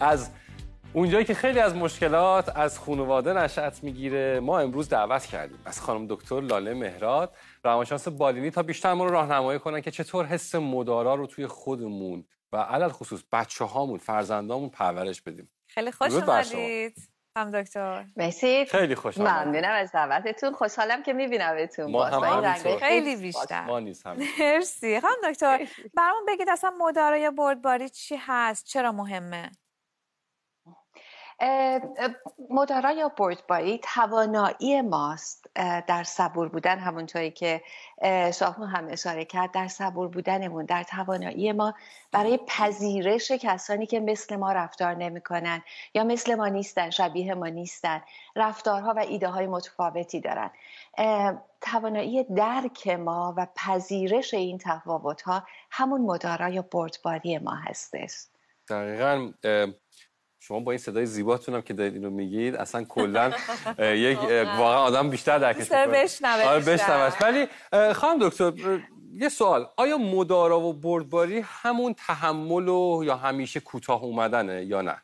از اونجایی که خیلی از مشکلات از خانواده نشأت میگیره ما امروز دعوت کردیم از خانم دکتر لاله مهراد روانشناس بالینی تا بیشتر ما رو راهنمایی کنن که چطور حس مدارا رو توی خودمون و علل خصوص بچه هامون فرزندامون پرورش بدیم خیلی خوش اومدید هم دکتر مرسی خیلی خوش ممنونم از دعوتتون خوشحالم که میبینمتون ما این خیلی بیشتر ما هم مرسی خانم دکتر برام بگید اصلا مدارا یا بردباری چی هست چرا مهمه مدارا یا بردباری توانایی ماست در صبور بودن همونطوری که شاهو هم اشاره کرد در صبور بودنمون در توانایی ما برای پذیرش کسانی که مثل ما رفتار کنن یا مثل ما نیستن شبیه ما نیستن رفتارها و ایده های متفاوتی دارن توانایی درک ما و پذیرش این تفاوت ها همون مدارا یا بردباری ما هستش دقیقا شما با این صدای زیباتونم که دارید اینو میگید اصلا کلا یک واقعا آدم بیشتر درکش میکنه بشنوه آره ولی خانم دکتر یه سوال آیا مدارا و بردباری همون تحمل و یا همیشه کوتاه اومدنه یا نه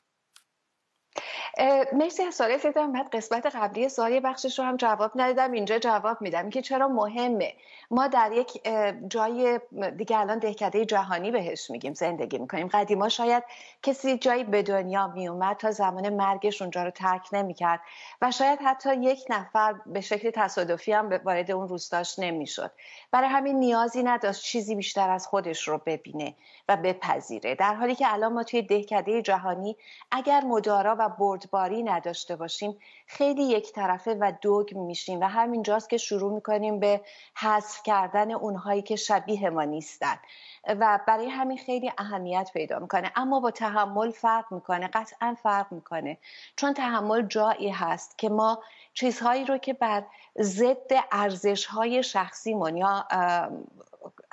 مرسی از سوالی فکرم بعد قسمت قبلی سوال بخشش رو هم جواب ندادم اینجا جواب میدم که چرا مهمه ما در یک جای دیگه الان دهکده جهانی بهش میگیم زندگی میکنیم قدیما شاید کسی جایی به دنیا میومد تا زمان مرگش اونجا رو ترک نمیکرد و شاید حتی یک نفر به شکل تصادفی هم وارد اون روستاش نمیشد برای همین نیازی نداشت چیزی بیشتر از خودش رو ببینه و بپذیره در حالی که الان ما توی دهکده جهانی اگر مدارا و برد باری نداشته باشیم خیلی یک طرفه و دوگ میشیم و همینجاست که شروع میکنیم به حذف کردن اونهایی که شبیه ما نیستن و برای همین خیلی اهمیت پیدا میکنه اما با تحمل فرق میکنه قطعا فرق میکنه چون تحمل جایی هست که ما چیزهایی رو که بر ضد ارزش های شخصیمون یا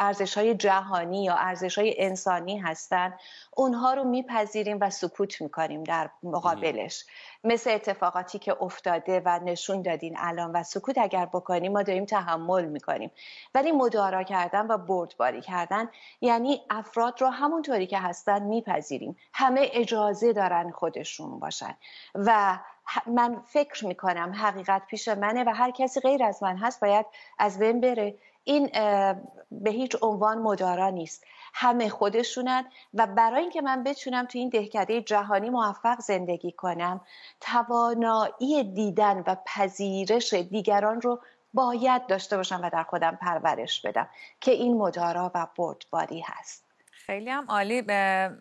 ارزش های جهانی یا ارزش های انسانی هستند اونها رو میپذیریم و سکوت میکنیم در مقابلش مثل اتفاقاتی که افتاده و نشون دادین الان و سکوت اگر بکنیم ما داریم تحمل میکنیم ولی مدارا کردن و بردباری کردن یعنی افراد رو همونطوری که هستن میپذیریم همه اجازه دارن خودشون باشن و من فکر میکنم حقیقت پیش منه و هر کسی غیر از من هست باید از بین بره این به هیچ عنوان مدارا نیست همه خودشونن و برای اینکه من بتونم تو این دهکده جهانی موفق زندگی کنم توانایی دیدن و پذیرش دیگران رو باید داشته باشم و در خودم پرورش بدم که این مدارا و بردباری هست خیلی هم عالی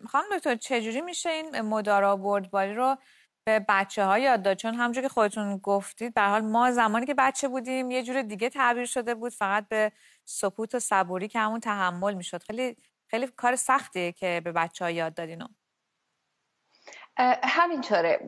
خانم دکتر چجوری میشه این مدارا بردباری رو به بچه ها یاد داد چون همونجور که خودتون گفتید به حال ما زمانی که بچه بودیم یه جور دیگه تعبیر شده بود فقط به سپوت و صبوری که همون تحمل میشد خیلی خیلی کار سختیه که به بچه ها یاد دادینو همینطوره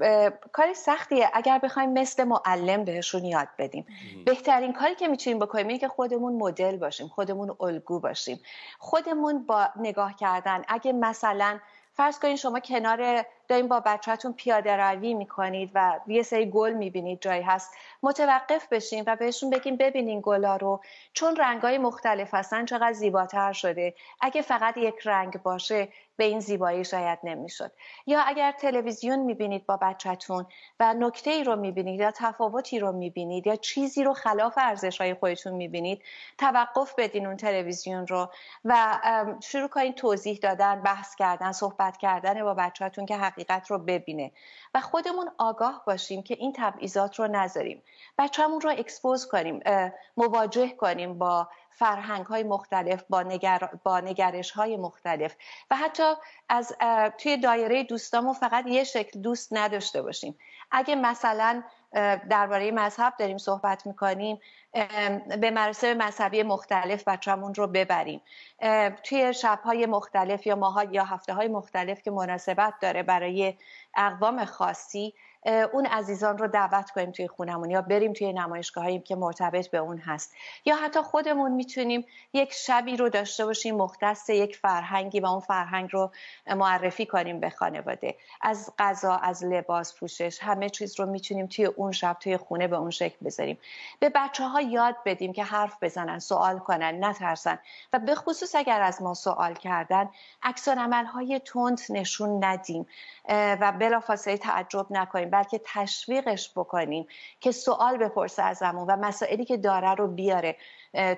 کار سختیه اگر بخوایم مثل معلم بهشون یاد بدیم بهترین کاری که میتونیم بکنیم اینه که خودمون مدل باشیم خودمون الگو باشیم خودمون با نگاه کردن اگه مثلا فرض شما کنار دارین با بچهتون پیاده روی میکنید و یه سری گل میبینید جایی هست متوقف بشین و بهشون بگین ببینین گلا رو چون های مختلف هستن چقدر زیباتر شده اگه فقط یک رنگ باشه به این زیبایی شاید نمیشد یا اگر تلویزیون میبینید با بچهتون و نکته ای رو میبینید یا تفاوتی رو میبینید یا چیزی رو خلاف ارزش های خودتون میبینید توقف بدین اون تلویزیون رو و شروع کنید توضیح دادن بحث کردن صحبت کردن با بچهتون که حقیقت رو ببینه و خودمون آگاه باشیم که این تبعیضات رو نذاریم بچه‌مون رو اکسپوز کنیم مواجه کنیم با فرهنگ های مختلف با, نگر... با نگرش های مختلف و حتی از توی دایره دوستامو فقط یه شکل دوست نداشته باشیم اگه مثلا درباره مذهب داریم صحبت میکنیم به مراسم مذهبی مختلف بچه‌مون رو ببریم توی شبهای مختلف یا ماها یا هفته های مختلف که مناسبت داره برای اقوام خاصی اون عزیزان رو دعوت کنیم توی خونمون یا بریم توی نمایشگاه که مرتبط به اون هست یا حتی خودمون میتونیم یک شبی رو داشته باشیم مختص یک فرهنگی و اون فرهنگ رو معرفی کنیم به خانواده از غذا از لباس پوشش همه چیز رو میتونیم توی اون شب توی خونه به اون شکل بذاریم به بچه ها یاد بدیم که حرف بزنن سوال کنن نترسن و به خصوص اگر از ما سوال کردن عکس های تند نشون ندیم و بلافاصله تعجب نکنیم بلکه تشویقش بکنیم که سوال بپرسه ازمون و مسائلی که داره رو بیاره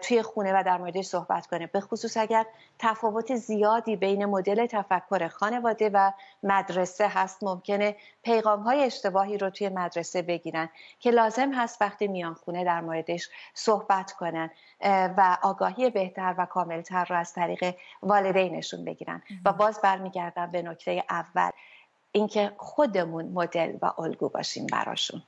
توی خونه و در موردش صحبت کنه به خصوص اگر تفاوت زیادی بین مدل تفکر خانواده و مدرسه هست ممکنه پیغام های اشتباهی رو توی مدرسه بگیرن که لازم هست وقتی میان خونه در موردش صحبت کنن و آگاهی بهتر و کاملتر رو از طریق والدینشون بگیرن و باز برمیگردم به نکته اول اینکه خودمون مدل و الگو باشیم براشون